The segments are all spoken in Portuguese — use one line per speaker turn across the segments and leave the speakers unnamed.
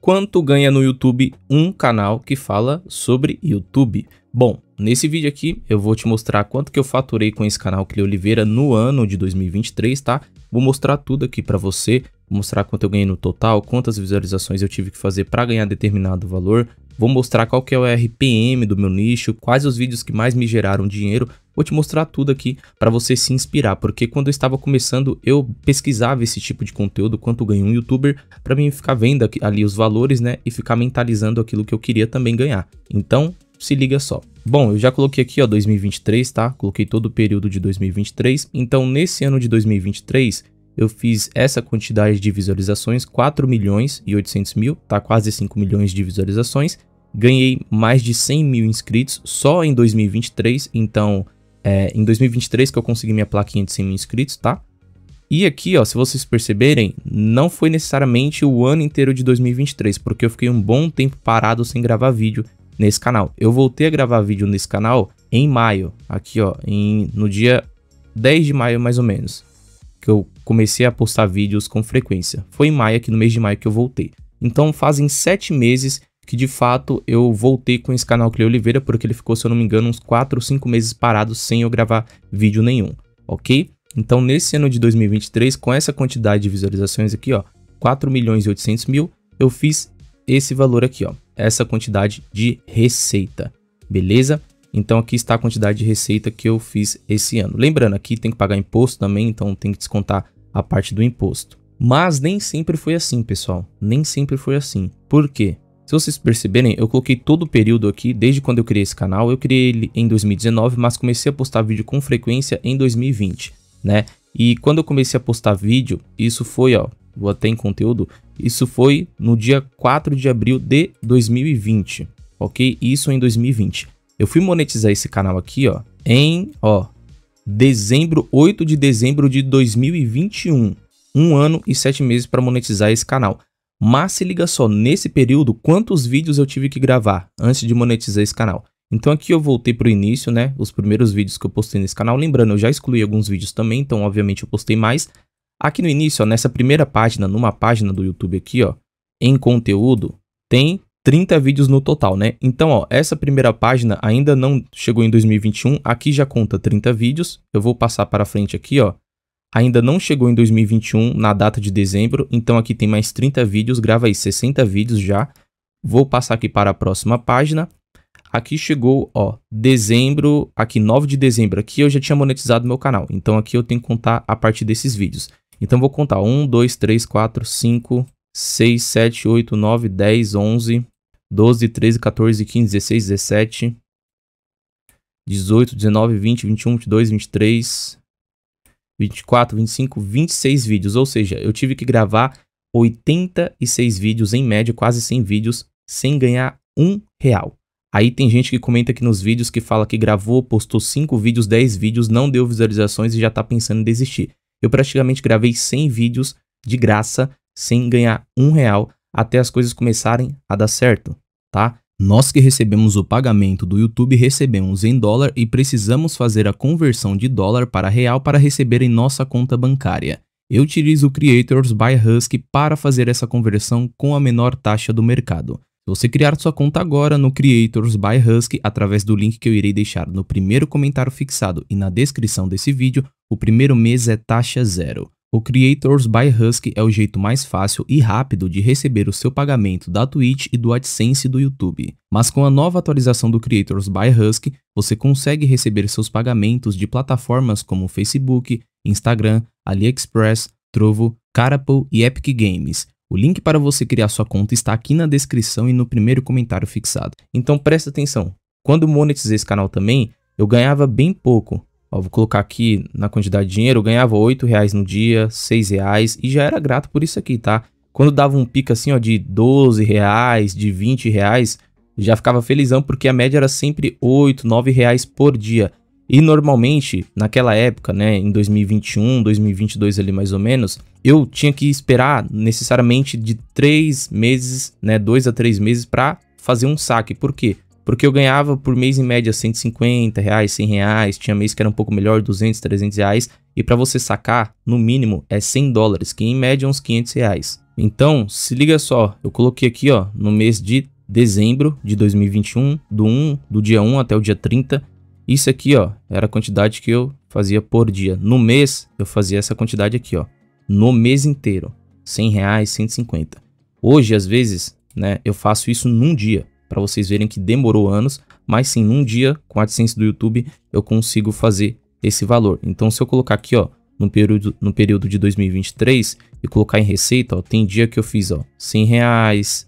Quanto ganha no YouTube um canal que fala sobre YouTube? Bom, nesse vídeo aqui eu vou te mostrar quanto que eu faturei com esse canal Cleo Oliveira no ano de 2023, tá? Vou mostrar tudo aqui para você, vou mostrar quanto eu ganhei no total, quantas visualizações eu tive que fazer para ganhar determinado valor, vou mostrar qual que é o RPM do meu nicho, quais os vídeos que mais me geraram dinheiro, Vou te mostrar tudo aqui para você se inspirar, porque quando eu estava começando, eu pesquisava esse tipo de conteúdo, quanto ganha um youtuber, para mim ficar vendo ali os valores, né, e ficar mentalizando aquilo que eu queria também ganhar. Então, se liga só. Bom, eu já coloquei aqui, ó, 2023, tá? Coloquei todo o período de 2023. Então, nesse ano de 2023, eu fiz essa quantidade de visualizações, 4 milhões e 800 mil, tá quase 5 milhões de visualizações. Ganhei mais de 100 mil inscritos só em 2023, então é, em 2023 que eu consegui minha plaquinha de 100 mil inscritos, tá? E aqui, ó, se vocês perceberem, não foi necessariamente o ano inteiro de 2023, porque eu fiquei um bom tempo parado sem gravar vídeo nesse canal. Eu voltei a gravar vídeo nesse canal em maio, aqui, ó, em, no dia 10 de maio mais ou menos, que eu comecei a postar vídeos com frequência. Foi em maio, aqui no mês de maio que eu voltei. Então fazem sete meses que de fato eu voltei com esse canal Cleo Oliveira, porque ele ficou, se eu não me engano, uns 4 ou 5 meses parado sem eu gravar vídeo nenhum, ok? Então nesse ano de 2023, com essa quantidade de visualizações aqui, ó, 4 milhões e 800 mil, eu fiz esse valor aqui, ó, essa quantidade de receita, beleza? Então aqui está a quantidade de receita que eu fiz esse ano. Lembrando, aqui tem que pagar imposto também, então tem que descontar a parte do imposto. Mas nem sempre foi assim, pessoal. Nem sempre foi assim. Por quê? Se vocês perceberem, eu coloquei todo o período aqui, desde quando eu criei esse canal. Eu criei ele em 2019, mas comecei a postar vídeo com frequência em 2020, né? E quando eu comecei a postar vídeo, isso foi, ó, vou até em conteúdo, isso foi no dia 4 de abril de 2020, ok? Isso em 2020. Eu fui monetizar esse canal aqui, ó, em, ó, dezembro, 8 de dezembro de 2021. Um ano e sete meses para monetizar esse canal. Mas se liga só, nesse período, quantos vídeos eu tive que gravar antes de monetizar esse canal? Então aqui eu voltei para o início, né? Os primeiros vídeos que eu postei nesse canal. Lembrando, eu já excluí alguns vídeos também, então obviamente eu postei mais. Aqui no início, ó, nessa primeira página, numa página do YouTube aqui, ó, em conteúdo, tem 30 vídeos no total, né? Então, ó, essa primeira página ainda não chegou em 2021, aqui já conta 30 vídeos. Eu vou passar para frente aqui, ó, Ainda não chegou em 2021 na data de dezembro, então aqui tem mais 30 vídeos, grava aí 60 vídeos já. Vou passar aqui para a próxima página. Aqui chegou, ó, dezembro, aqui 9 de dezembro, aqui eu já tinha monetizado meu canal. Então aqui eu tenho que contar a partir desses vídeos. Então vou contar 1, 2, 3, 4, 5, 6, 7, 8, 9, 10, 11, 12, 13, 14, 15, 16, 17, 18, 19, 20, 21, 22, 23, 24, 25, 26 vídeos. Ou seja, eu tive que gravar 86 vídeos, em média, quase 100 vídeos, sem ganhar um real. Aí tem gente que comenta aqui nos vídeos que fala que gravou, postou 5 vídeos, 10 vídeos, não deu visualizações e já tá pensando em desistir. Eu praticamente gravei 100 vídeos de graça, sem ganhar um real, até as coisas começarem a dar certo, tá? Nós que recebemos o pagamento do YouTube recebemos em dólar e precisamos fazer a conversão de dólar para real para receber em nossa conta bancária. Eu utilizo o Creators by Husky para fazer essa conversão com a menor taxa do mercado. Se você criar sua conta agora no Creators by Husky através do link que eu irei deixar no primeiro comentário fixado e na descrição desse vídeo, o primeiro mês é taxa zero. O Creators by Husk é o jeito mais fácil e rápido de receber o seu pagamento da Twitch e do AdSense do YouTube. Mas com a nova atualização do Creators by Husk, você consegue receber seus pagamentos de plataformas como Facebook, Instagram, AliExpress, Trovo, Carapol e Epic Games. O link para você criar sua conta está aqui na descrição e no primeiro comentário fixado. Então presta atenção, quando monetizei esse canal também, eu ganhava bem pouco, Ó, vou colocar aqui na quantidade de dinheiro, eu ganhava 8 reais no dia, 6 reais e já era grato por isso aqui, tá? Quando dava um pico assim, ó, de 12 reais, de 20 reais, já ficava felizão porque a média era sempre 8, 9 reais por dia. E normalmente, naquela época, né, em 2021, 2022 ali mais ou menos, eu tinha que esperar necessariamente de 3 meses, né, 2 a 3 meses para fazer um saque. Por quê? Porque eu ganhava por mês em média 150 reais, 100 reais, tinha mês que era um pouco melhor, 200, 300 reais. E para você sacar, no mínimo, é 100 dólares, que em média é uns 500 reais. Então, se liga só, eu coloquei aqui ó, no mês de dezembro de 2021, do 1, do dia 1 até o dia 30, isso aqui ó, era a quantidade que eu fazia por dia. No mês, eu fazia essa quantidade aqui ó, no mês inteiro, 100 reais, 150. Hoje, às vezes, né, eu faço isso num dia para vocês verem que demorou anos, mas sim, num dia com a AdSense do YouTube eu consigo fazer esse valor. Então se eu colocar aqui, ó, no período, no período de 2023 e colocar em receita, ó, tem dia que eu fiz, ó, 100 reais,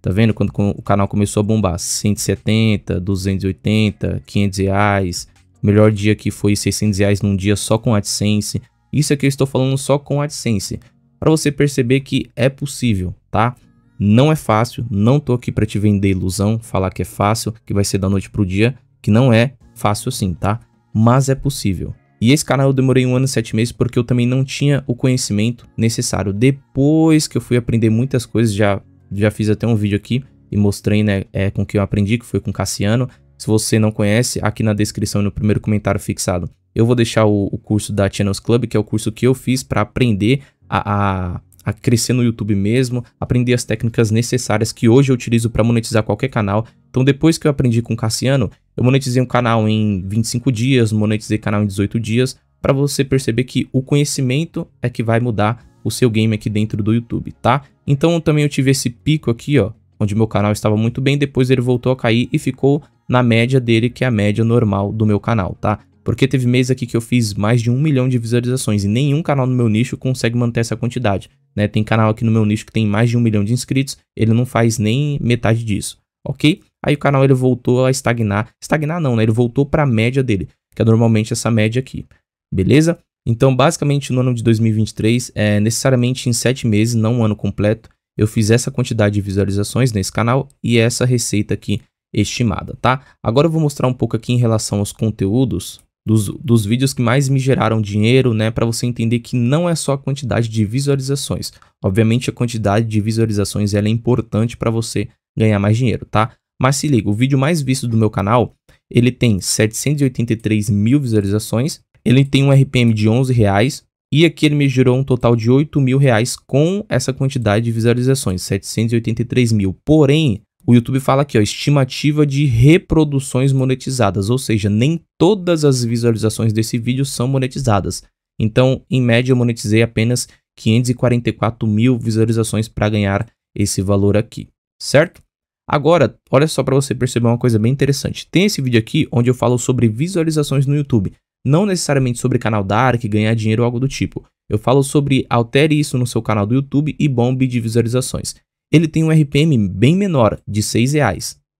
tá vendo? Quando o canal começou a bombar, 170, 280, 500 reais, melhor dia que foi 600 reais num dia só com AdSense, isso aqui eu estou falando só com AdSense, para você perceber que é possível, tá? Não é fácil, não tô aqui para te vender ilusão, falar que é fácil, que vai ser da noite pro dia, que não é fácil assim, tá? Mas é possível. E esse canal eu demorei um ano e sete meses porque eu também não tinha o conhecimento necessário. Depois que eu fui aprender muitas coisas, já, já fiz até um vídeo aqui e mostrei né, é, com que eu aprendi, que foi com Cassiano. Se você não conhece, aqui na descrição e no primeiro comentário fixado, eu vou deixar o, o curso da Channels Club, que é o curso que eu fiz para aprender a, a a crescer no YouTube mesmo, aprender as técnicas necessárias que hoje eu utilizo para monetizar qualquer canal. Então, depois que eu aprendi com o Cassiano, eu monetizei um canal em 25 dias, monetizei canal em 18 dias, para você perceber que o conhecimento é que vai mudar o seu game aqui dentro do YouTube, tá? Então, também eu tive esse pico aqui, ó, onde meu canal estava muito bem, depois ele voltou a cair e ficou na média dele, que é a média normal do meu canal, tá? Porque teve mês aqui que eu fiz mais de um milhão de visualizações e nenhum canal no meu nicho consegue manter essa quantidade. Né? Tem canal aqui no meu nicho que tem mais de um milhão de inscritos, ele não faz nem metade disso, ok? Aí o canal ele voltou a estagnar, estagnar não, né? Ele voltou para a média dele, que é normalmente essa média aqui, beleza? Então, basicamente, no ano de 2023, é, necessariamente em sete meses, não um ano completo, eu fiz essa quantidade de visualizações nesse canal e essa receita aqui estimada, tá? Agora eu vou mostrar um pouco aqui em relação aos conteúdos dos, dos vídeos que mais me geraram dinheiro, né? Para você entender que não é só a quantidade de visualizações. Obviamente, a quantidade de visualizações ela é importante para você ganhar mais dinheiro, tá? Mas se liga, o vídeo mais visto do meu canal, ele tem 783 mil visualizações, ele tem um RPM de 11 reais, e aqui ele me gerou um total de 8 mil reais com essa quantidade de visualizações, 783 mil. Porém, o YouTube fala aqui, ó, estimativa de reproduções monetizadas, ou seja, nem todas as visualizações desse vídeo são monetizadas. Então, em média, eu monetizei apenas 544 mil visualizações para ganhar esse valor aqui, certo? Agora, olha só para você perceber uma coisa bem interessante. Tem esse vídeo aqui onde eu falo sobre visualizações no YouTube, não necessariamente sobre canal Dark, ganhar dinheiro ou algo do tipo. Eu falo sobre altere isso no seu canal do YouTube e bombe de visualizações. Ele tem um RPM bem menor, de R$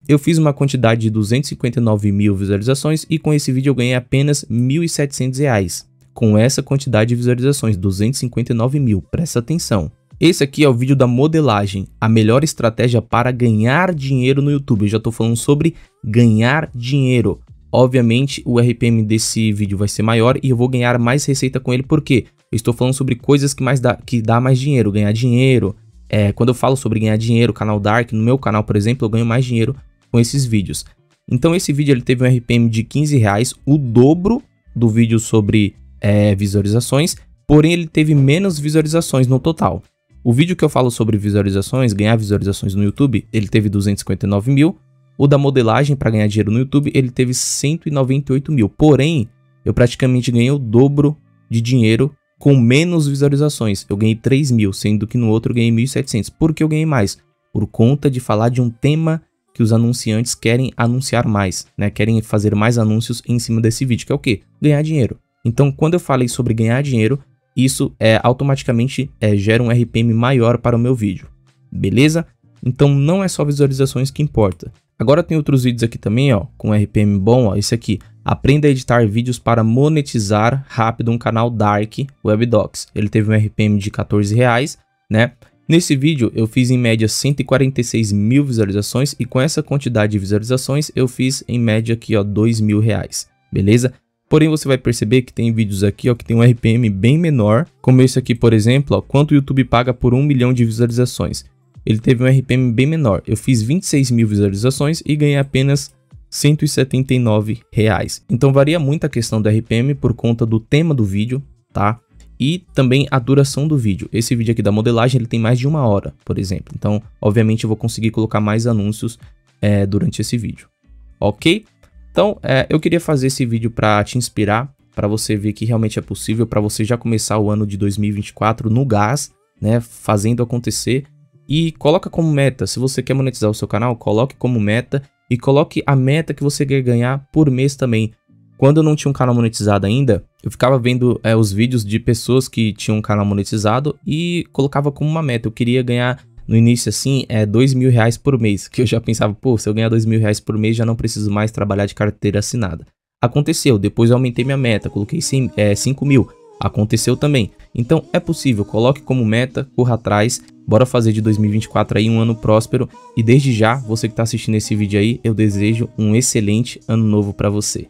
Eu fiz uma quantidade de 259 mil visualizações e com esse vídeo eu ganhei apenas R$ 1.700. Com essa quantidade de visualizações, 259 mil, presta atenção. Esse aqui é o vídeo da modelagem, a melhor estratégia para ganhar dinheiro no YouTube. Eu já estou falando sobre ganhar dinheiro. Obviamente, o RPM desse vídeo vai ser maior e eu vou ganhar mais receita com ele, porque eu estou falando sobre coisas que, mais dá, que dá mais dinheiro, ganhar dinheiro, é, quando eu falo sobre ganhar dinheiro, canal Dark, no meu canal, por exemplo, eu ganho mais dinheiro com esses vídeos. Então esse vídeo ele teve um RPM de 15 reais, o dobro do vídeo sobre é, visualizações, porém ele teve menos visualizações no total. O vídeo que eu falo sobre visualizações, ganhar visualizações no YouTube, ele teve 259 mil. O da modelagem para ganhar dinheiro no YouTube, ele teve 198 mil. Porém, eu praticamente ganhei o dobro de dinheiro com menos visualizações. Eu ganhei 3 mil, sendo que no outro eu ganhei 1.700. Por que eu ganhei mais? Por conta de falar de um tema que os anunciantes querem anunciar mais, né? Querem fazer mais anúncios em cima desse vídeo, que é o quê? Ganhar dinheiro. Então, quando eu falei sobre ganhar dinheiro, isso é automaticamente é, gera um RPM maior para o meu vídeo, beleza? Então, não é só visualizações que importa. Agora tem outros vídeos aqui também, ó, com RPM bom, ó, esse aqui. Aprenda a editar vídeos para monetizar rápido um canal Dark WebDocs. Ele teve um RPM de 14 reais, né? Nesse vídeo eu fiz em média 146 mil visualizações e com essa quantidade de visualizações eu fiz em média aqui ó 2 mil reais, beleza? Porém você vai perceber que tem vídeos aqui ó que tem um RPM bem menor, como esse aqui por exemplo, ó, quanto o YouTube paga por 1 milhão de visualizações. Ele teve um RPM bem menor, eu fiz 26 mil visualizações e ganhei apenas 179 reais. Então varia muito a questão do RPM por conta do tema do vídeo, tá? E também a duração do vídeo. Esse vídeo aqui da modelagem ele tem mais de uma hora, por exemplo. Então, obviamente, eu vou conseguir colocar mais anúncios é, durante esse vídeo, ok? Então, é, eu queria fazer esse vídeo para te inspirar, para você ver que realmente é possível, para você já começar o ano de 2024 no gás, né, fazendo acontecer. E coloca como meta, se você quer monetizar o seu canal, coloque como meta e coloque a meta que você quer ganhar por mês também. Quando eu não tinha um canal monetizado ainda, eu ficava vendo é, os vídeos de pessoas que tinham um canal monetizado e colocava como uma meta. Eu queria ganhar no início assim, é dois mil reais por mês, que eu já pensava, pô, se eu ganhar dois mil reais por mês, já não preciso mais trabalhar de carteira assinada. Aconteceu, depois eu aumentei minha meta, coloquei 5 é, mil, aconteceu também. Então é possível, coloque como meta, corra atrás Bora fazer de 2024 aí um ano próspero e desde já, você que está assistindo esse vídeo aí, eu desejo um excelente ano novo para você.